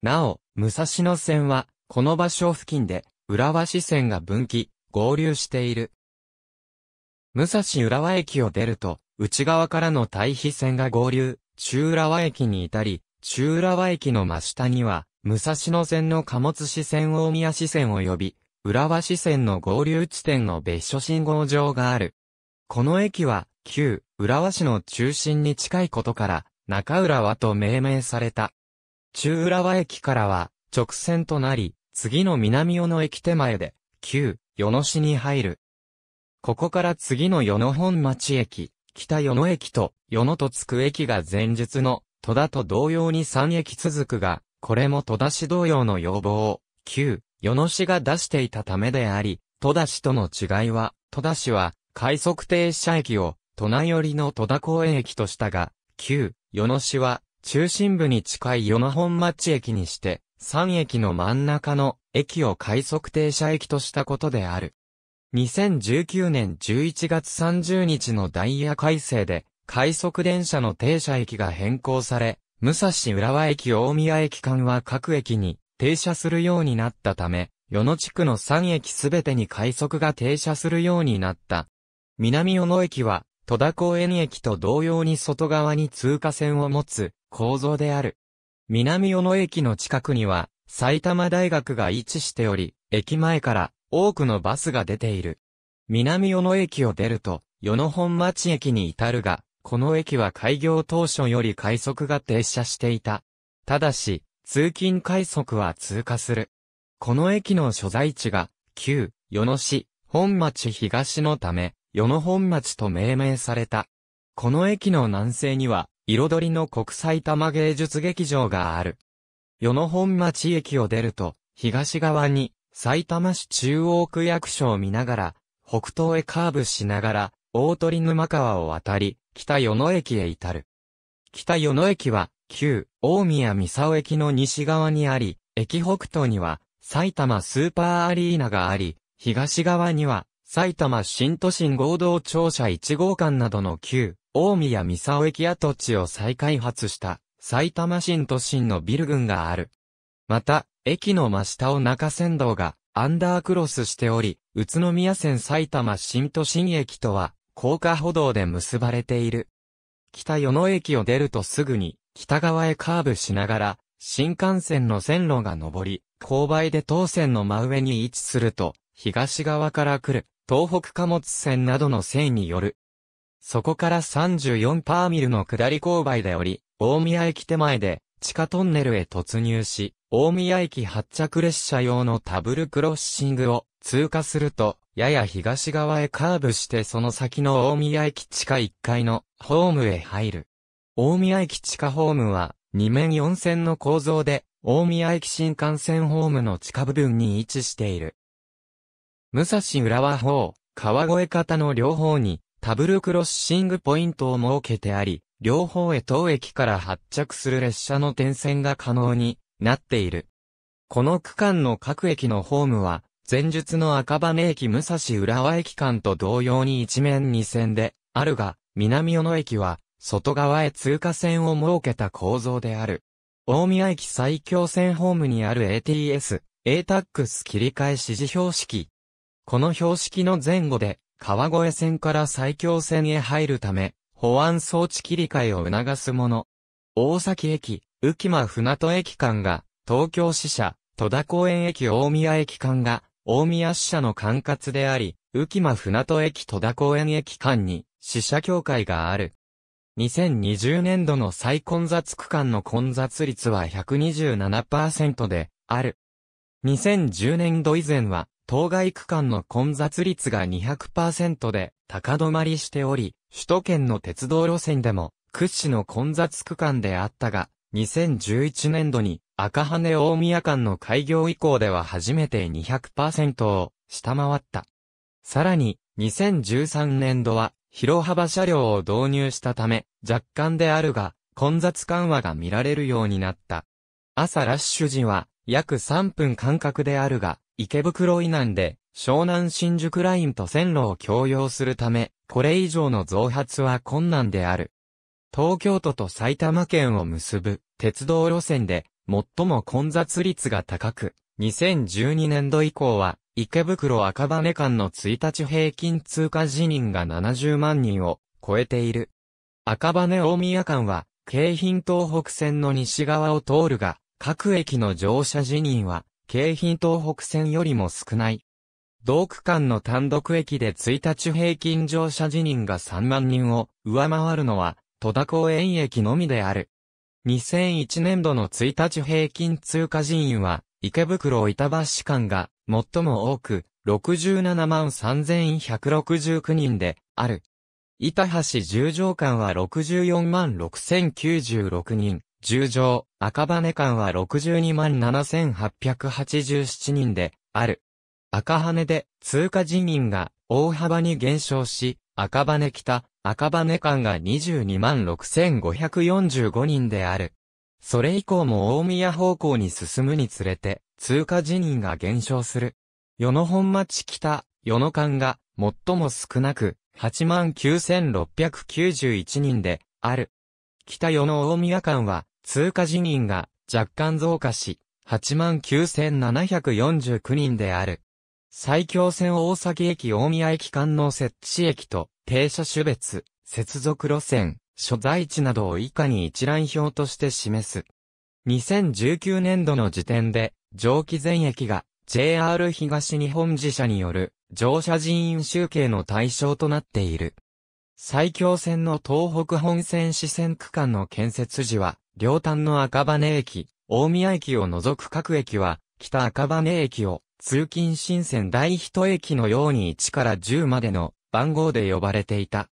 なお、武蔵野線はこの場所付近で浦和支線が分岐、合流している。武蔵浦和駅を出ると、内側からの対比線が合流、中浦和駅に至り、中浦和駅の真下には、武蔵野線の貨物支線大宮支線及び、浦和支線の合流地点の別所信号場がある。この駅は、旧、浦和市の中心に近いことから、中浦和と命名された。中浦和駅からは、直線となり、次の南尾の駅手前で、旧、与野市に入る。ここから次の与野本町駅、北与野駅と、与野とつく駅が前述の、戸田と同様に3駅続くが、これも戸田市同様の要望を、旧、与野市が出していたためであり、戸田市との違いは、戸田市は、快速停車駅を、隣寄りの戸田公園駅としたが、旧、与野市は、中心部に近い与野本町駅にして、3駅の真ん中の駅を快速停車駅としたことである。2019年11月30日のダイヤ改正で、快速電車の停車駅が変更され、武蔵浦和駅大宮駅間は各駅に停車するようになったため、与野地区の3駅すべてに快速が停車するようになった。南小野駅は、戸田公園駅と同様に外側に通過線を持つ構造である。南小野駅の近くには、埼玉大学が位置しており、駅前から多くのバスが出ている。南与野駅を出ると、与野本町駅に至るが、この駅は開業当初より快速が停車していた。ただし、通勤快速は通過する。この駅の所在地が、旧、与野市、本町東のため、与野本町と命名された。この駅の南西には、彩りの国際玉芸術劇場がある。与野本町駅を出ると、東側に、埼玉市中央区役所を見ながら、北東へカーブしながら、大鳥沼川を渡り、北与野駅へ至る。北与野駅は、旧、大宮三沢駅の西側にあり、駅北東には、埼玉スーパーアリーナがあり、東側には、埼玉新都心合同庁舎1号館などの旧、大宮三沢駅跡地を再開発した、埼玉新都心のビル群がある。また、駅の真下を中山道が、アンダークロスしており、宇都宮線埼玉新都心駅とは、高架歩道で結ばれている。北与野駅を出るとすぐに、北側へカーブしながら、新幹線の線路が上り、勾配で当線の真上に位置すると、東側から来る、東北貨物船などの線による。そこから34パーミルの下り勾配でおり、大宮駅手前で地下トンネルへ突入し、大宮駅発着列車用のタブルクロッシングを通過すると、やや東側へカーブしてその先の大宮駅地下1階のホームへ入る。大宮駅地下ホームは2面4線の構造で、大宮駅新幹線ホームの地下部分に位置している。武蔵浦和方、川越方の両方に、ダブルクロッシングポイントを設けてあり、両方へ当駅から発着する列車の転線が可能になっている。この区間の各駅のホームは、前述の赤羽駅武蔵浦和駅間と同様に一面二線で、あるが、南小野駅は、外側へ通過線を設けた構造である。大宮駅最強線ホームにある ATS、A タックス切り替え指示標識、この標識の前後で、川越線から埼京線へ入るため、保安装置切り替えを促すもの。大崎駅、浮間船戸駅間が、東京支社、戸田公園駅大宮駅間が、大宮支社の管轄であり、浮間船戸駅戸田公園駅間に、支社協会がある。2020年度の再混雑区間の混雑率は127%で、ある。2010年度以前は、当該区間の混雑率が200%で高止まりしており、首都圏の鉄道路線でも屈指の混雑区間であったが、2011年度に赤羽大宮間の開業以降では初めて200%を下回った。さらに、2013年度は広幅車両を導入したため、若干であるが、混雑緩和が見られるようになった。朝ラッシュ時は約3分間隔であるが、池袋以南で湘南新宿ラインと線路を共用するため、これ以上の増発は困難である。東京都と埼玉県を結ぶ鉄道路線で最も混雑率が高く、2012年度以降は池袋赤羽間の1日平均通過辞任が70万人を超えている。赤羽大宮間は京浜東北線の西側を通るが、各駅の乗車辞任は、京浜東北線よりも少ない。同区間の単独駅で1日平均乗車辞任が3万人を上回るのは、戸田公園駅のみである。2001年度の1日平均通過人員は、池袋板橋間が最も多く、67万3169人である。板橋十条間は64万6096人。十条、赤羽間は62万7887人で、ある。赤羽で、通過人員が大幅に減少し、赤羽北、赤羽間が22万6545人である。それ以降も大宮方向に進むにつれて、通過人員が減少する。与野本町北、与野間が最も少なく、89,691人で、ある。北与野大宮間は、通過人員が若干増加し、89,749人である。埼京線大崎駅大宮駅間の設置駅と停車種別、接続路線、所在地などを以下に一覧表として示す。2019年度の時点で、上記全駅が JR 東日本自社による乗車人員集計の対象となっている。埼京線の東北本線支線区間の建設時は、両端の赤羽駅、大宮駅を除く各駅は、北赤羽駅を、通勤新線第一駅のように1から10までの番号で呼ばれていた。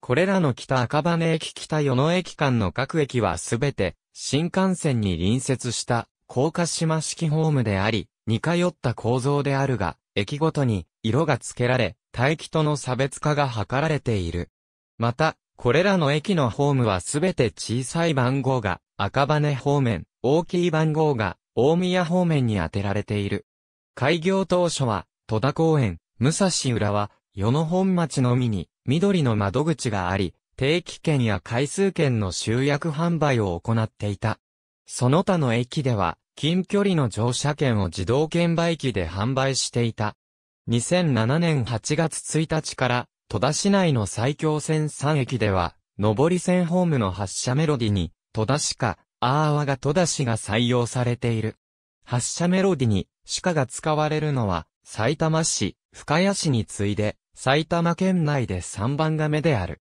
これらの北赤羽駅北与野駅間の各駅はすべて新幹線に隣接した高架島式ホームであり、似通った構造であるが、駅ごとに色が付けられ、待機との差別化が図られている。また、これらの駅のホームはすべて小さい番号が赤羽方面、大きい番号が大宮方面に当てられている。開業当初は、戸田公園、武蔵浦和、与野本町のみに、緑の窓口があり、定期券や回数券の集約販売を行っていた。その他の駅では、近距離の乗車券を自動券売機で販売していた。2007年8月1日から戸田市内の埼京線3駅では、上り線ホームの発車メロディに、戸田市か、あーわが戸田市が採用されている。発車メロディに、市かが使われるのは、埼玉市、深谷市に次いで、埼玉県内で3番が目である。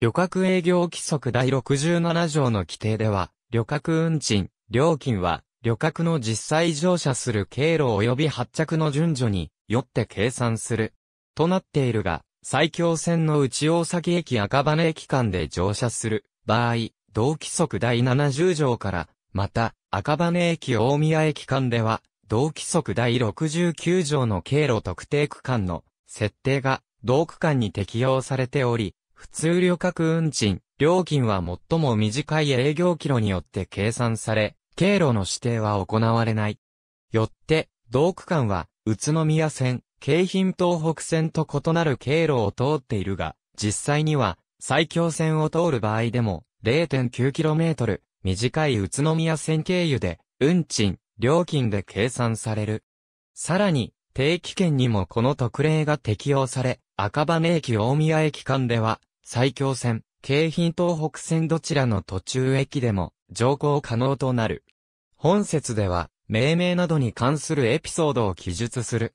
旅客営業規則第67条の規定では、旅客運賃、料金は、旅客の実際乗車する経路及び発着の順序によって計算する。となっているが、埼京線の内大崎駅赤羽駅間で乗車する場合、同規則第70条から、また、赤羽駅大宮駅間では、同規則第69条の経路特定区間の設定が同区間に適用されており、普通旅客運賃、料金は最も短い営業キロによって計算され、経路の指定は行われない。よって、同区間は、宇都宮線、京浜東北線と異なる経路を通っているが、実際には、埼京線を通る場合でも、0.9km、短い宇都宮線経由で、運賃、料金で計算される。さらに、定期券にもこの特例が適用され、赤羽駅大宮駅間では、埼京線、京浜東北線どちらの途中駅でも、乗降可能となる。本説では、命名などに関するエピソードを記述する。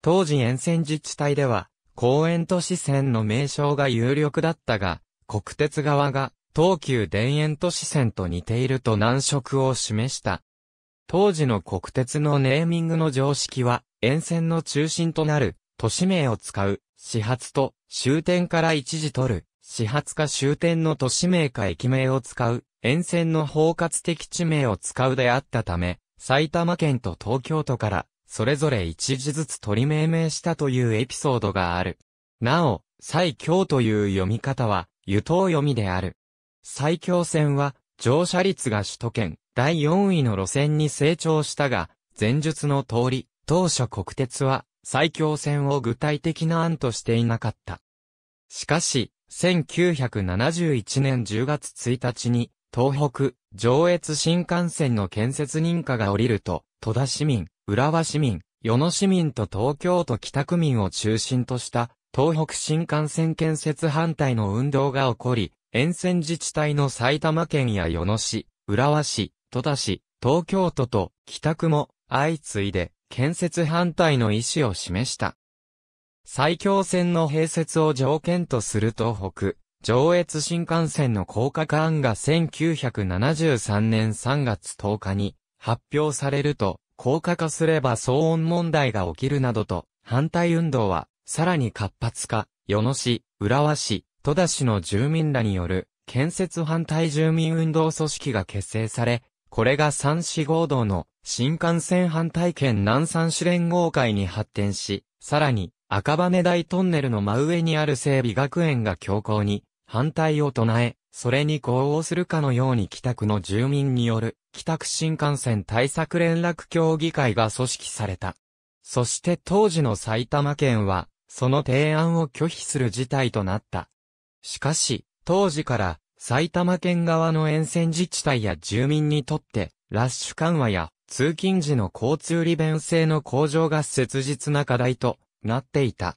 当時沿線自治体では、公園都市線の名称が有力だったが、国鉄側が、東急田園都市線と似ていると難色を示した。当時の国鉄のネーミングの常識は、沿線の中心となる、都市名を使う、始発と、終点から一時取る、始発か終点の都市名か駅名を使う、沿線の包括的地名を使うであったため、埼玉県と東京都からそれぞれ一字ずつ取り命名したというエピソードがある。なお、最強という読み方は、湯刀読みである。最強線は、乗車率が首都圏、第4位の路線に成長したが、前述の通り、当初国鉄は、最強線を具体的な案としていなかった。しかし、1971年10月1日に、東北、上越新幹線の建設認可が下りると、戸田市民、浦和市民、与野市民と東京都北区民を中心とした東北新幹線建設反対の運動が起こり、沿線自治体の埼玉県や与野市、浦和市、戸田市、東京都と北区も相次いで建設反対の意思を示した。埼京線の併設を条件とする東北、上越新幹線の高架化案が1973年3月10日に発表されると、高架化すれば騒音問題が起きるなどと、反対運動は、さらに活発化、与野市、浦和市、戸田市の住民らによる、建設反対住民運動組織が結成され、これが三市合同の新幹線反対県南三市連合会に発展し、さらに赤羽大トンネルの真上にある整備学園が強行に反対を唱え、それに呼応するかのように帰宅の住民による北区新幹線対策連絡協議会が組織された。そして当時の埼玉県は、その提案を拒否する事態となった。しかし、当時から埼玉県側の沿線自治体や住民にとって、ラッシュ緩和や通勤時の交通利便性の向上が切実な課題となっていた。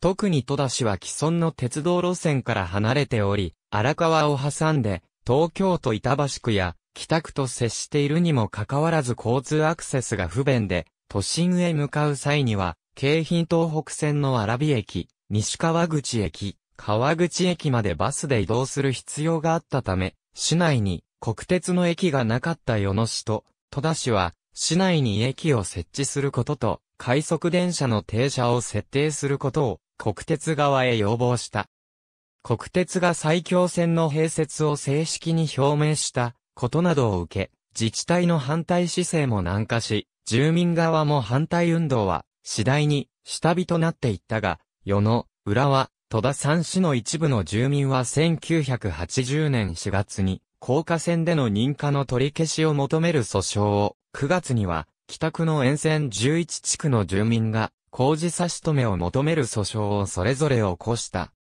特に戸田市は既存の鉄道路線から離れており、荒川を挟んで、東京都板橋区や北区と接しているにもかかわらず交通アクセスが不便で、都心へ向かう際には、京浜東北線の荒木駅、西川口駅、川口駅までバスで移動する必要があったため、市内に国鉄の駅がなかった与野市と、戸田市は、市内に駅を設置することと、快速電車の停車を設定することを国鉄側へ要望した。国鉄が最強線の併設を正式に表明したことなどを受け、自治体の反対姿勢も軟化し、住民側も反対運動は次第に下火となっていったが、世の浦和、戸田三市の一部の住民は1980年4月に、高架線での認可の取り消しを求める訴訟を、9月には、北区の沿線11地区の住民が、工事差し止めを求める訴訟をそれぞれ起こした。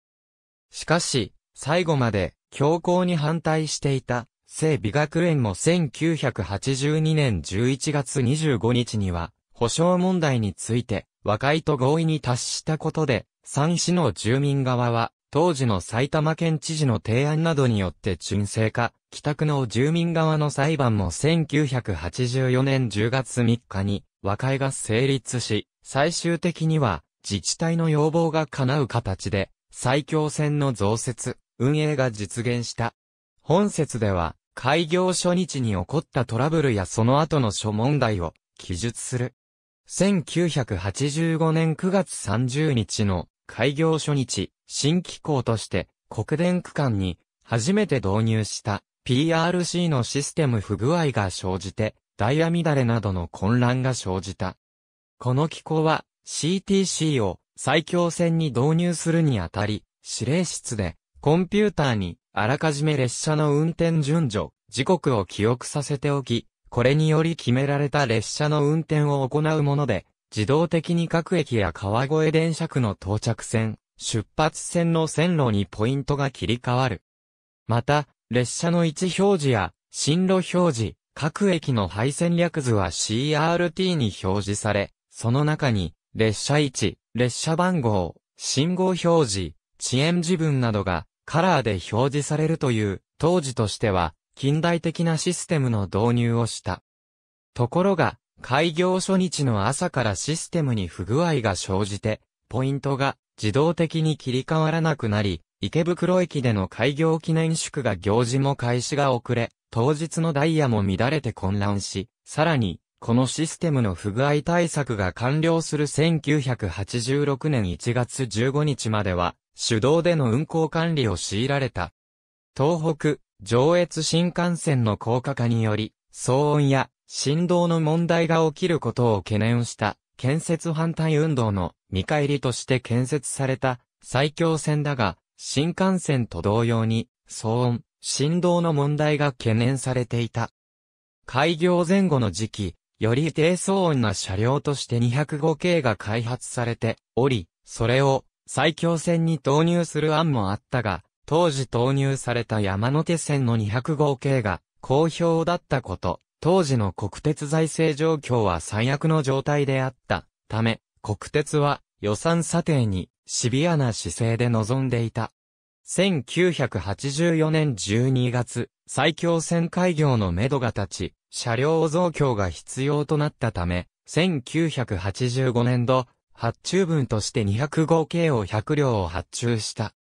しかし、最後まで強行に反対していた聖美学園も1982年11月25日には、保障問題について、和解と合意に達したことで、三市の住民側は、当時の埼玉県知事の提案などによって沈静化、帰宅の住民側の裁判も1984年10月3日に和解が成立し、最終的には自治体の要望が叶う形で、最強線の増設、運営が実現した。本説では、開業初日に起こったトラブルやその後の諸問題を記述する。1985年9月30日の開業初日、新機構として国電区間に初めて導入した PRC のシステム不具合が生じてダイヤ乱れなどの混乱が生じた。この機構は CTC を最強線に導入するにあたり指令室でコンピューターにあらかじめ列車の運転順序、時刻を記憶させておき、これにより決められた列車の運転を行うもので、自動的に各駅や川越電車区の到着線、出発線の線路にポイントが切り替わる。また、列車の位置表示や進路表示、各駅の配線略図は CRT に表示され、その中に列車位置、列車番号、信号表示、遅延時分などがカラーで表示されるという、当時としては、近代的なシステムの導入をした。ところが、開業初日の朝からシステムに不具合が生じて、ポイントが自動的に切り替わらなくなり、池袋駅での開業記念祝が行事も開始が遅れ、当日のダイヤも乱れて混乱し、さらに、このシステムの不具合対策が完了する1986年1月15日までは、手動での運行管理を強いられた。東北、上越新幹線の高架化により、騒音や振動の問題が起きることを懸念した建設反対運動の見返りとして建設された最強線だが、新幹線と同様に騒音、振動の問題が懸念されていた。開業前後の時期、より低騒音な車両として205系が開発されており、それを最強線に投入する案もあったが、当時投入された山手線の200号系が好評だったこと、当時の国鉄財政状況は最悪の状態であったため、国鉄は予算査定にシビアな姿勢で臨んでいた。1984年12月、最強線開業のめどが立ち、車両増強が必要となったため、1985年度、発注分として205計を100両を発注した。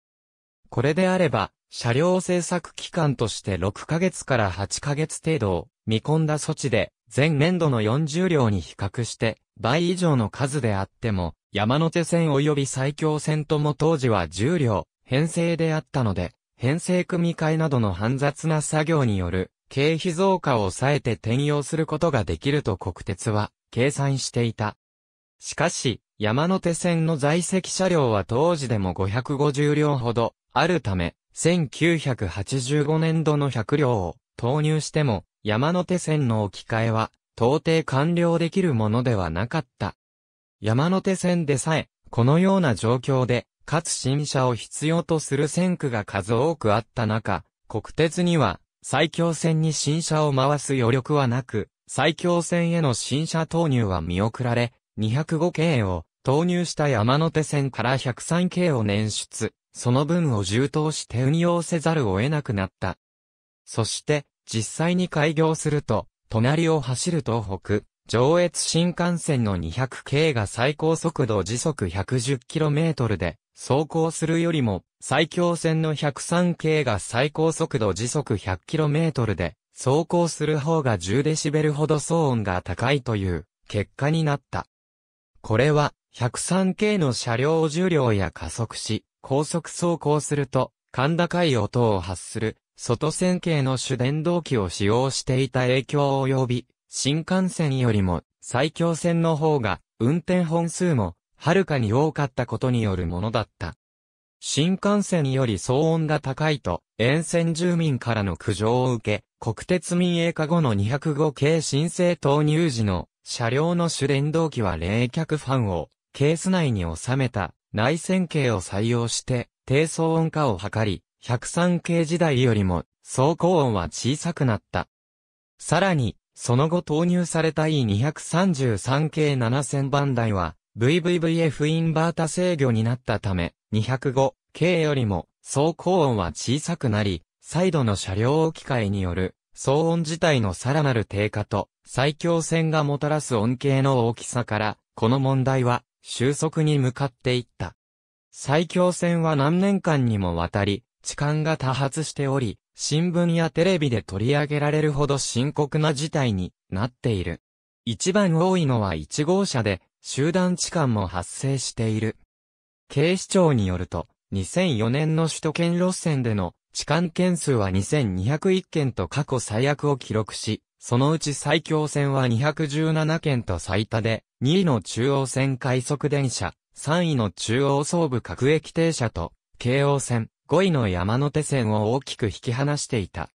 これであれば、車両制作期間として6ヶ月から8ヶ月程度を見込んだ措置で、前年度の40両に比較して、倍以上の数であっても、山手線及び最強線とも当時は10両、編成であったので、編成組み替えなどの煩雑な作業による、経費増加を抑えて転用することができると国鉄は、計算していた。しかし、山手線の在籍車両は当時でも550両ほどあるため、1985年度の100両を投入しても、山手線の置き換えは、到底完了できるものではなかった。山手線でさえ、このような状況で、かつ新車を必要とする線区が数多くあった中、国鉄には、最強線に新車を回す余力はなく、最強線への新車投入は見送られ、205系を投入した山手線から103系を捻出、その分を充当して運用せざるを得なくなった。そして、実際に開業すると、隣を走る東北、上越新幹線の200系が最高速度時速 110km で、走行するよりも、最強線の103系が最高速度時速 100km で、走行する方が 10dB ほど騒音が高いという結果になった。これは、103系の車両を重量や加速し、高速走行すると、甲高い音を発する、外線系の主電動機を使用していた影響を及び、新幹線よりも、最強線の方が、運転本数も、はるかに多かったことによるものだった。新幹線より騒音が高いと、沿線住民からの苦情を受け、国鉄民営化後の205系申請投入時の車両の主電動機は冷却ファンをケース内に収めた内線形を採用して低騒音化を図り、103系時代よりも走行音は小さくなった。さらに、その後投入された E233 系7000番台は VVVF インバータ制御になったため、205系よりも走行音は小さくなり、再度の車両置き換えによる騒音自体のさらなる低下と、最強線がもたらす恩恵の大きさから、この問題は収束に向かっていった。最強線は何年間にもわたり、痴漢が多発しており、新聞やテレビで取り上げられるほど深刻な事態になっている。一番多いのは1号車で、集団痴漢も発生している。警視庁によると、2004年の首都圏路線での痴漢件数は2201件と過去最悪を記録し、そのうち最強線は217件と最多で、2位の中央線快速電車、3位の中央総武各駅停車と、京王線、5位の山手線を大きく引き離していた。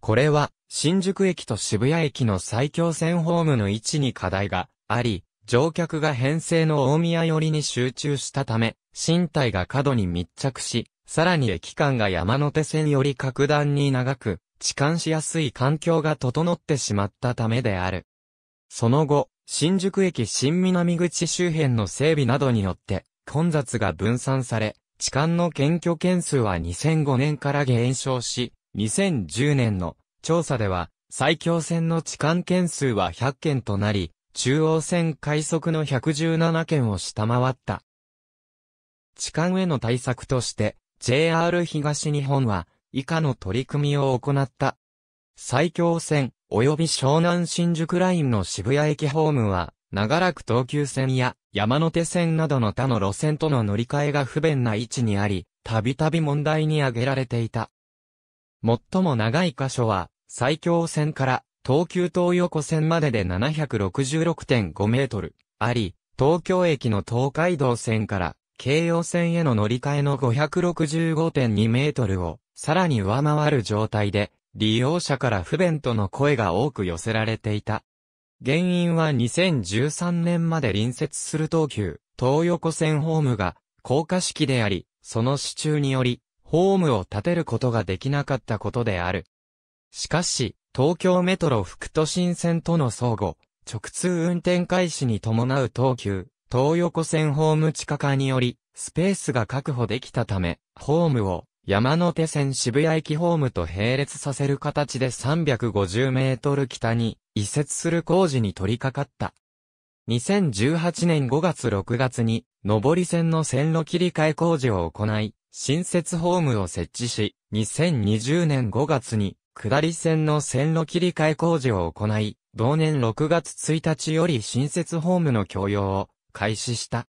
これは、新宿駅と渋谷駅の最強線ホームの位置に課題があり、乗客が編成の大宮寄りに集中したため、身体が過度に密着し、さらに駅間が山手線より格段に長く、痴漢しやすい環境が整ってしまったためである。その後、新宿駅新南口周辺の整備などによって、混雑が分散され、痴漢の検挙件数は2005年から減少し、2010年の調査では、埼京線の痴漢件数は100件となり、中央線快速の117件を下回った。痴漢への対策として、JR 東日本は以下の取り組みを行った。埼京線及び湘南新宿ラインの渋谷駅ホームは長らく東急線や山手線などの他の路線との乗り換えが不便な位置にあり、たびたび問題に挙げられていた。最も長い箇所は、埼京線から東急東横線までで766.5メートルあり、東京駅の東海道線から京葉線への乗り換えの565.2メートルをさらに上回る状態で、利用者から不便との声が多く寄せられていた。原因は2013年まで隣接する東急、東横線ホームが高架式であり、その支柱により、ホームを建てることができなかったことである。しかし、東京メトロ副都心線との相互、直通運転開始に伴う東急、東横線ホーム地下化により、スペースが確保できたため、ホームを山手線渋谷駅ホームと並列させる形で350メートル北に移設する工事に取り掛かった。2018年5月6月に、上り線の線路切り替え工事を行い、新設ホームを設置し、2020年5月に、下り線の線路切り替え工事を行い、同年6月1日より新設ホームの供用を開始した。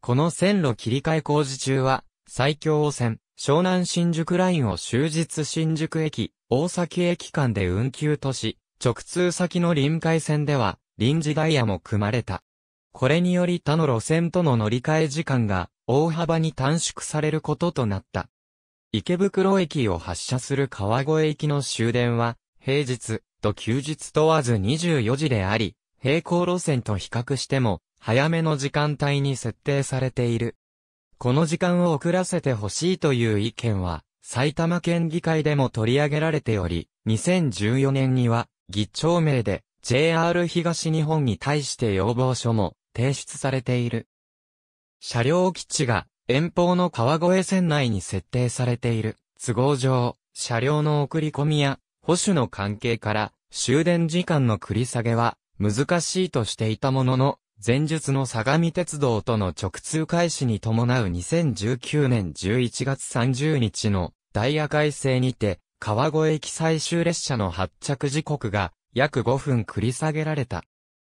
この線路切り替え工事中は、最強線、湘南新宿ラインを終日新宿駅、大崎駅間で運休とし、直通先の臨海線では、臨時ダイヤも組まれた。これにより他の路線との乗り換え時間が大幅に短縮されることとなった。池袋駅を発車する川越駅の終電は、平日と休日問わず24時であり、平行路線と比較しても、早めの時間帯に設定されている。この時間を遅らせてほしいという意見は、埼玉県議会でも取り上げられており、2014年には、議長名で JR 東日本に対して要望書も提出されている。車両基地が遠方の川越線内に設定されている都合上、車両の送り込みや保守の関係から終電時間の繰り下げは難しいとしていたものの、前述の相模鉄道との直通開始に伴う2019年11月30日のダイヤ改正にて、川越駅最終列車の発着時刻が約5分繰り下げられた。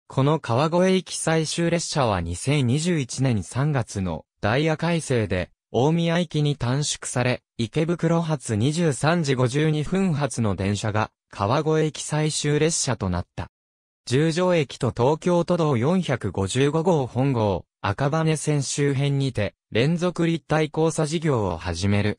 この川越駅最終列車は2021年3月のダイヤ改正で、大宮駅に短縮され、池袋発23時52分発の電車が川越駅最終列車となった。十条駅と東京都道455号本号、赤羽線周辺にて、連続立体交差事業を始める。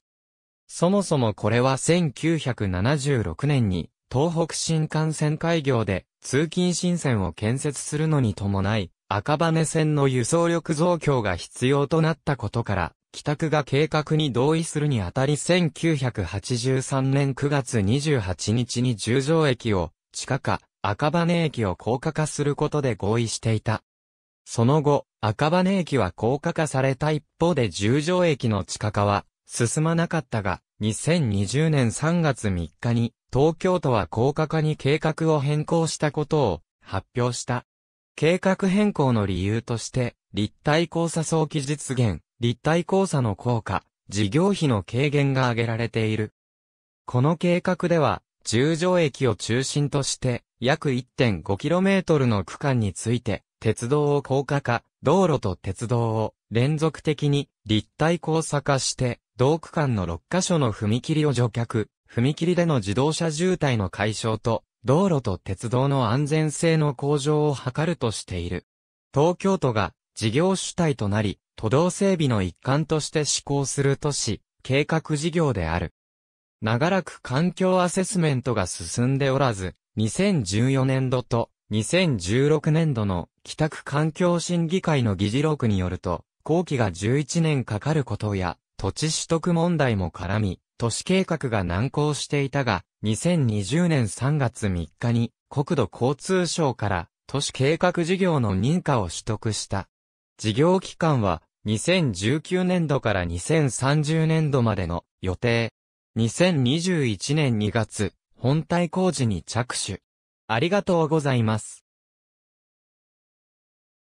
そもそもこれは1976年に、東北新幹線開業で、通勤新線を建設するのに伴い、赤羽線の輸送力増強が必要となったことから、帰宅が計画に同意するにあたり1983年9月28日に十条駅を、地下化、赤羽駅を高架化することで合意していた。その後、赤羽駅は高架化された一方で十条駅の地下化は進まなかったが、2020年3月3日に東京都は高架化に計画を変更したことを発表した。計画変更の理由として、立体交差早期実現、立体交差の効果、事業費の軽減が挙げられている。この計画では、十条駅を中心として、約 1.5km の区間について、鉄道を高架化、道路と鉄道を連続的に立体交差化して、同区間の6カ所の踏切を除却、踏切での自動車渋滞の解消と、道路と鉄道の安全性の向上を図るとしている。東京都が事業主体となり、都道整備の一環として施行する都市、計画事業である。長らく環境アセスメントが進んでおらず、2014年度と2016年度の帰宅環境審議会の議事録によると、工期が11年かかることや、土地取得問題も絡み、都市計画が難航していたが、2020年3月3日に国土交通省から都市計画事業の認可を取得した。事業期間は2019年度から2030年度までの予定2021年2月、本体工事に着手。ありがとうございます。